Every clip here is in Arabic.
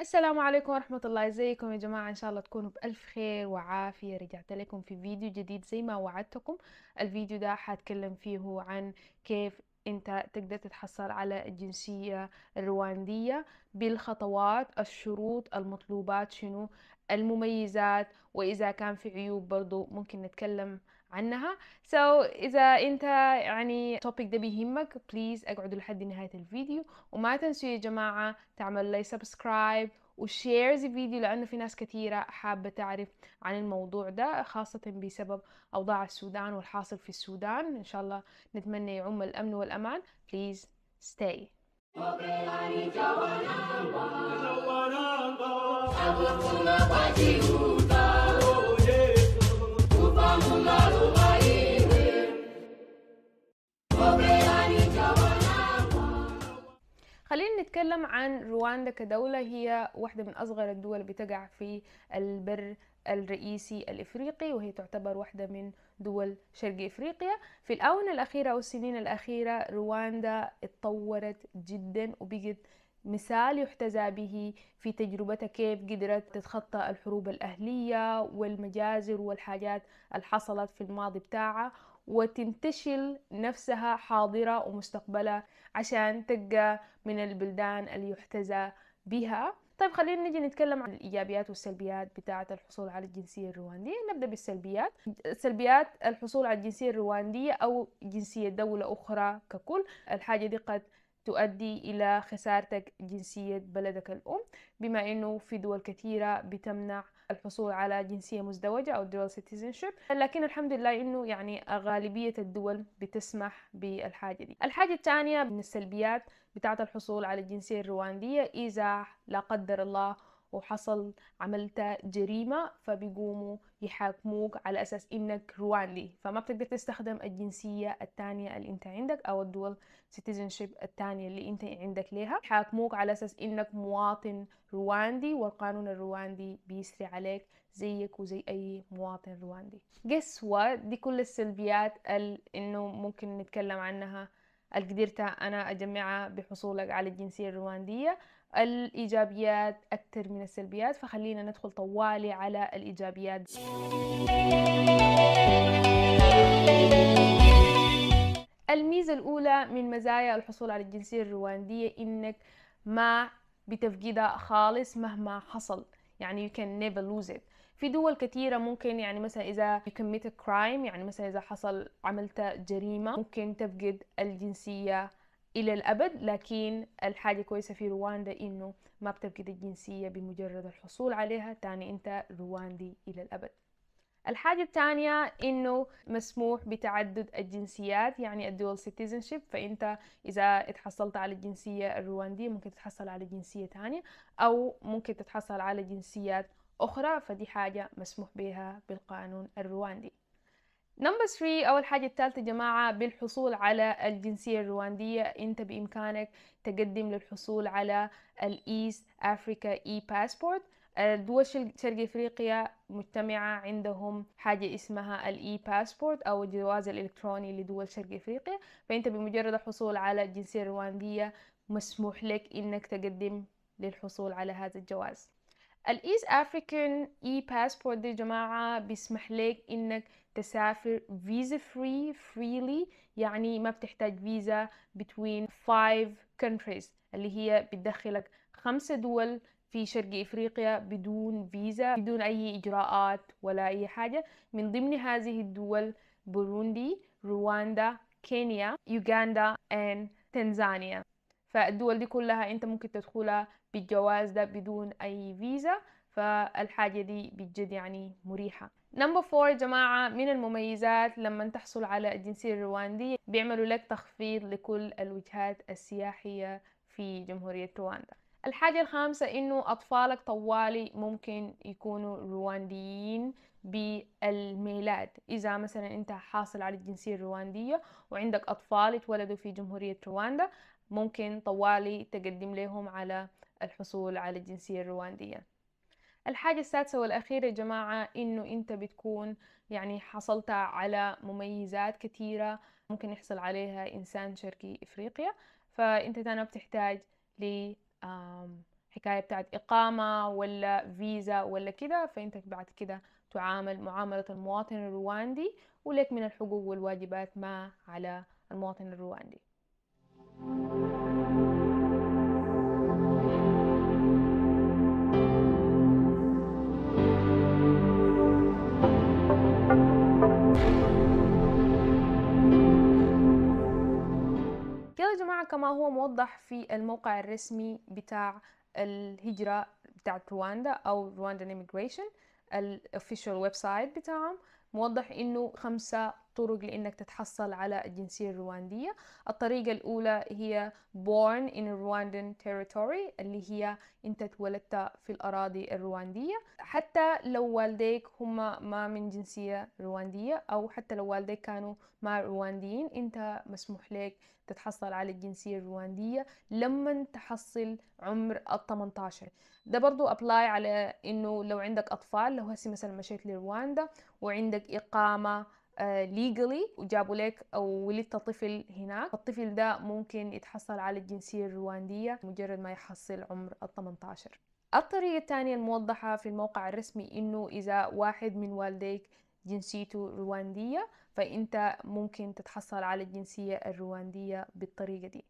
السلام عليكم ورحمة الله ازيكم يا جماعة ان شاء الله تكونوا بألف خير وعافية رجعت لكم في فيديو جديد زي ما وعدتكم الفيديو ده حاتكلم فيه عن كيف انت تقدر تتحصل على الجنسية الرواندية بالخطوات الشروط المطلوبات شنو المميزات واذا كان في عيوب برضو ممكن نتكلم عنها سو so, اذا انت يعني التوبيك ده بيهمك بليز اقعدوا لحد نهايه الفيديو وما تنسوا يا جماعه تعملوا لي سبسكرايب وشير الفيديو لأنه في ناس كثيرة حابة تعرف عن الموضوع ده خاصة بسبب أوضاع السودان والحاصل في السودان إن شاء الله نتمنى يعم الأمن والأمان بليز ستاي خلينا نتكلم عن رواندا كدولة هي واحدة من أصغر الدول بتقع في البر الرئيسي الإفريقي وهي تعتبر واحدة من دول شرق إفريقيا في الآونة الأخيرة أو السنين الأخيرة رواندا اتطورت جدا وبقت مثال يحتذى به في تجربتها كيف قدرت تتخطى الحروب الأهلية والمجازر والحاجات اللي حصلت في الماضي بتاعها وتنتشل نفسها حاضرة ومستقبلة عشان تبقى من البلدان اللي يحتذى بها طيب خلينا نجي نتكلم عن الايجابيات والسلبيات بتاعه الحصول على الجنسيه الروانديه نبدا بالسلبيات سلبيات الحصول على الجنسيه الروانديه او جنسيه دوله اخرى ككل الحاجه دي قد تؤدي الى خسارتك جنسيه بلدك الام بما انه في دول كثيره بتمنع الحصول على جنسية مزدوجة أو dual citizenship لكن الحمد لله إنه يعني غالبية الدول بتسمح بالحاجة دي الحاجة الثانية من السلبيات بتاعة الحصول على الجنسية الرواندية إذا لا قدر الله وحصل عملت جريمة فبيقوموا يحاكموك على أساس إنك رواندي فما بتقدر تستخدم الجنسية الثانية اللي أنت عندك أو الدول شيب الثانية اللي أنت عندك ليها يحاكموك على أساس إنك مواطن رواندي والقانون الرواندي بيسري عليك زيك وزي أي مواطن رواندي guess what دي كل السلبيات اللي إنه ممكن نتكلم عنها قدرت أنا أجمعها بحصولك على الجنسية الرواندية الإيجابيات أكثر من السلبيات فخلينا ندخل طوالي على الإيجابيات الميزة الأولى من مزايا الحصول على الجنسية الرواندية إنك ما بتفقدها خالص مهما حصل يعني you can never lose it في دول كثيرة ممكن يعني مثلا إذا you commit a crime يعني مثلا إذا حصل عملت جريمة ممكن تفقد الجنسية الى الابد لكن الحاجه كويسه في رواندا انه ما بتفقد الجنسيه بمجرد الحصول عليها تاني انت رواندي الى الابد الحاجة الثانية إنه مسموح بتعدد الجنسيات يعني الدول سيتيزنشيب فأنت إذا اتحصلت على الجنسية الرواندية ممكن تتحصل على جنسية تانية أو ممكن تتحصل على جنسيات أخرى فدي حاجة مسموح بها بالقانون الرواندي نمبر 3 أول حاجة الثالثة جماعة بالحصول على الجنسية الرواندية أنت بإمكانك تقدم للحصول على الإيست أفريكا إي باسبورت دول شرق افريقيا مجتمعة عندهم حاجة اسمها الاي باسبورت او الجواز الالكتروني لدول شرق افريقيا فانت بمجرد الحصول على الجنسية الرواندية مسموح لك انك تقدم للحصول على هذا الجواز الايست افريكان اي باسبورت دي جماعة بيسمح لك انك تسافر فيزا فري فريلي يعني ما بتحتاج فيزا between five countries اللي هي بتدخلك خمسة دول في شرق افريقيا بدون فيزا بدون اي اجراءات ولا اي حاجه من ضمن هذه الدول بوروندي رواندا كينيا يوغندا and تنزانيا فالدول دي كلها انت ممكن تدخلها بالجواز ده بدون اي فيزا فالحاجة دي بجد يعني مريحة نمبر فور جماعة من المميزات لما تحصل على الجنسية الرواندية بيعملوا لك تخفيض لكل الوجهات السياحية في جمهورية رواندا الحاجة الخامسة إنه أطفالك طوالي ممكن يكونوا روانديين بالميلاد إذا مثلا أنت حاصل على الجنسية الرواندية وعندك أطفال اتولدوا في جمهورية رواندا ممكن طوالي تقدم لهم على الحصول على الجنسية الرواندية الحاجة السادسة والأخيرة يا جماعة إنه أنت بتكون يعني حصلت على مميزات كثيرة ممكن يحصل عليها إنسان شرقي إفريقيا فأنت تاني بتحتاج ل حكاية بتاعت إقامة ولا فيزا ولا كده فأنت بعد كده تعامل معاملة المواطن الرواندي ولك من الحقوق والواجبات ما على المواطن الرواندي thank you يلا يا جماعة كما هو موضح في الموقع الرسمي بتاع الهجرة بتاعت رواندا أو رواندا immigration الاوفيشال ويب سايت بتاعهم موضح انه خمسة الطرق لأنك تتحصل على الجنسية الرواندية الطريقة الأولى هي born in Rwandan territory اللي هي أنت اتولدت في الأراضي الرواندية حتى لو والديك هم ما من جنسية رواندية أو حتى لو والديك كانوا ما روانديين أنت مسموح لك تتحصل على الجنسية الرواندية لما تحصل عمر ال 18 ده برضو أبلاي على إنه لو عندك أطفال لو هسي مثلا مشيت لرواندا وعندك إقامة ليجلي آه، وجابوا لك او ولدت طفل هناك الطفل ده ممكن يتحصل على الجنسية الرواندية مجرد ما يحصل عمر ال 18 الطريقة الثانية الموضحة في الموقع الرسمي إنه إذا واحد من والديك جنسيته رواندية فأنت ممكن تتحصل على الجنسية الرواندية بالطريقة دي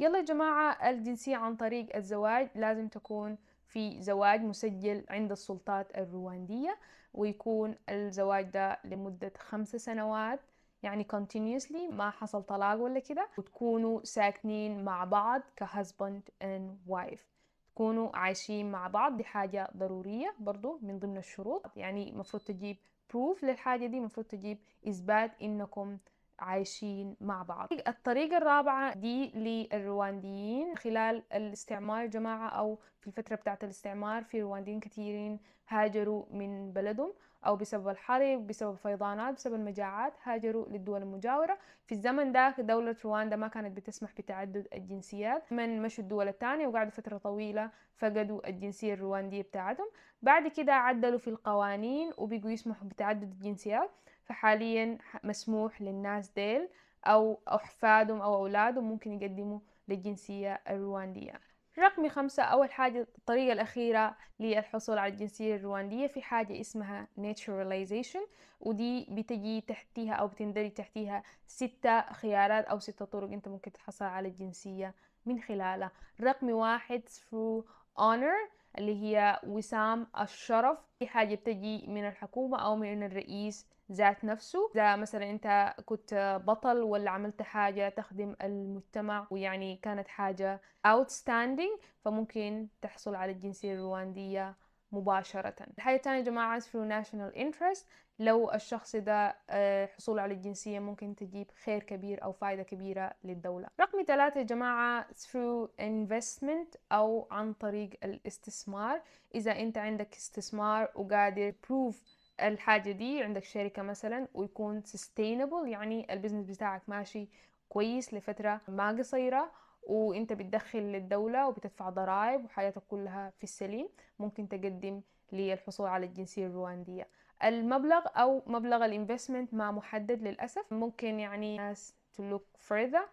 يلا يا جماعة الجنسية عن طريق الزواج لازم تكون في زواج مسجل عند السلطات الرواندية ويكون الزواج ده لمدة خمس سنوات يعني continuously ما حصل طلاق ولا كده وتكونوا ساكنين مع بعض كهزبند اند وايف تكونوا عايشين مع بعض دي حاجة ضرورية برضو من ضمن الشروط يعني مفروض تجيب بروف للحاجة دي مفروض تجيب إثبات إنكم عايشين مع بعض الطريقة الرابعة دي للروانديين خلال الاستعمار جماعة أو في الفترة بتاعت الاستعمار في روانديين كثيرين هاجروا من بلدهم أو بسبب الحرب بسبب فيضانات بسبب المجاعات هاجروا للدول المجاورة في الزمن ده دولة رواندا ما كانت بتسمح بتعدد الجنسيات من مشوا الدول الثانية وقعدوا فترة طويلة فقدوا الجنسية الرواندية بتاعتهم بعد كده عدلوا في القوانين وبقوا يسمحوا بتعدد الجنسيات فحاليا مسموح للناس ديل أو أحفادهم أو أولادهم ممكن يقدموا للجنسية الرواندية رقم خمسة أول حاجة الطريقة الأخيرة للحصول على الجنسية الرواندية في حاجة اسمها naturalization ودي بتجي تحتيها أو بتندرج تحتيها ستة خيارات أو ستة طرق أنت ممكن تحصل على الجنسية من خلالها رقم واحد through honor اللي هي وسام الشرف في حاجة بتجي من الحكومة أو من الرئيس ذات نفسه إذا مثلا أنت كنت بطل ولا عملت حاجة تخدم المجتمع ويعني كانت حاجة outstanding فممكن تحصل على الجنسية الرواندية مباشرة الحاجة الثانية يا جماعة اسمه national interest لو الشخص ده آه، حصول على الجنسية ممكن تجيب خير كبير أو فائدة كبيرة للدولة رقم ثلاثة يا جماعة through investment أو عن طريق الاستثمار إذا أنت عندك استثمار وقادر prove الحاجة دي عندك شركة مثلا ويكون sustainable يعني البزنس بتاعك ماشي كويس لفترة ما قصيرة وانت بتدخل للدولة وبتدفع ضرائب وحياتك كلها في السليم ممكن تقدم للحصول على الجنسية الرواندية المبلغ او مبلغ الانفستمنت ما محدد للاسف ممكن يعني ناس to look further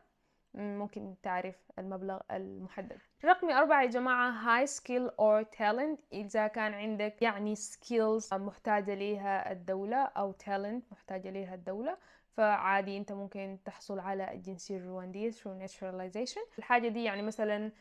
ممكن تعرف المبلغ المحدد رقم أربعة يا جماعة high skill or talent إذا كان عندك يعني skills محتاجة ليها الدولة أو talent محتاجة ليها الدولة فعادي انت ممكن تحصل على الجنسية الرواندية through naturalization الحاجة دي يعني مثلا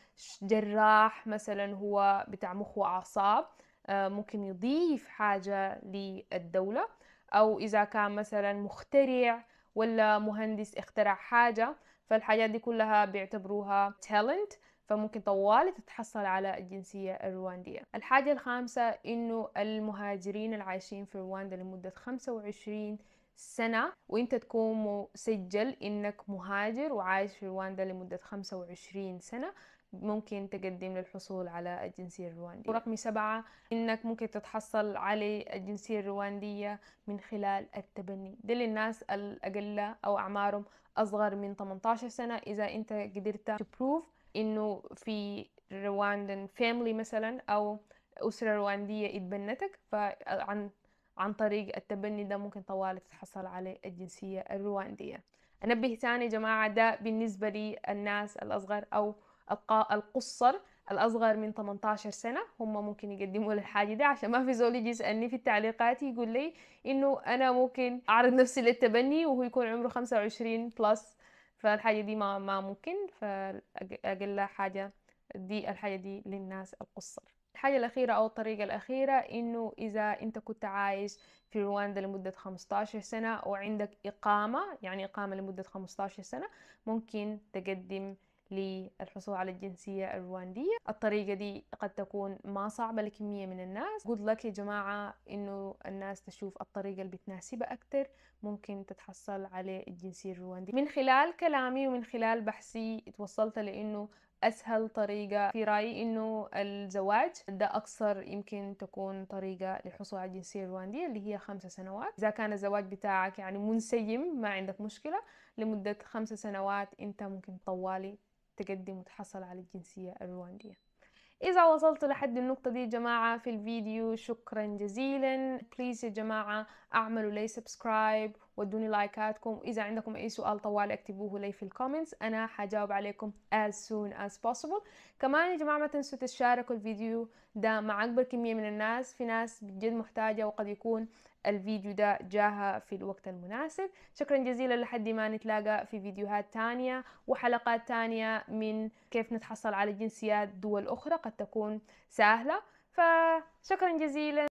جراح مثلا هو بتاع مخ وأعصاب آه، ممكن يضيف حاجة للدولة أو إذا كان مثلا مخترع ولا مهندس اخترع حاجة فالحاجات دي كلها بيعتبروها talent فممكن طوال تتحصل على الجنسية الرواندية الحاجة الخامسة إنه المهاجرين العايشين في رواندا لمدة 25 سنة وانت تكون مسجل انك مهاجر وعايش في رواندا لمدة 25 سنة ممكن تقدم للحصول على الجنسية الرواندية ورقم سبعة إنك ممكن تتحصل على الجنسية الرواندية من خلال التبني ده للناس الأقل أو أعمارهم أصغر من 18 سنة إذا أنت قدرت تبروف إنه في رواندن فاميلي مثلا أو أسرة رواندية اتبنتك فعن عن طريق التبني ده ممكن طوال تتحصل على الجنسية الرواندية أنبه ثاني يا جماعة ده بالنسبة للناس الأصغر أو القصر الأصغر من 18 سنة هم ممكن يقدموا للحاجة دي عشان ما في زول يجي يسألني في التعليقات يقول لي إنه أنا ممكن أعرض نفسي للتبني وهو يكون عمره 25 بلس فالحاجة دي ما, ما ممكن فأقل حاجة دي الحاجة دي للناس القصر الحاجة الأخيرة أو الطريقة الأخيرة إنه إذا أنت كنت عايش في رواندا لمدة 15 سنة وعندك إقامة يعني إقامة لمدة 15 سنة ممكن تقدم للحصول على الجنسية الرواندية الطريقة دي قد تكون ما صعبة لكمية من الناس قد لك يا جماعة إنه الناس تشوف الطريقة اللي بتناسبها أكتر ممكن تتحصل على الجنسية الرواندية من خلال كلامي ومن خلال بحثي توصلت لإنه أسهل طريقة في رأيي إنه الزواج ده أكثر يمكن تكون طريقة للحصول على الجنسية الرواندية اللي هي خمسة سنوات إذا كان الزواج بتاعك يعني منسجم ما عندك مشكلة لمدة خمسة سنوات أنت ممكن طوالي تقدم وتحصل على الجنسية الرواندية إذا وصلت لحد النقطة دي يا جماعة في الفيديو شكرا جزيلا بليز يا جماعة أعملوا لي سبسكرايب ودوني لايكاتكم إذا عندكم أي سؤال طوال اكتبوه لي في الكومنتس أنا حجاوب عليكم as soon as possible كمان يا جماعة ما تنسوا تشاركوا الفيديو ده مع أكبر كمية من الناس في ناس بجد محتاجة وقد يكون الفيديو ده جاها في الوقت المناسب شكرا جزيلا لحد ما نتلاقى في فيديوهات تانية وحلقات تانية من كيف نتحصل على جنسيات دول أخرى قد تكون سهلة فشكرا جزيلا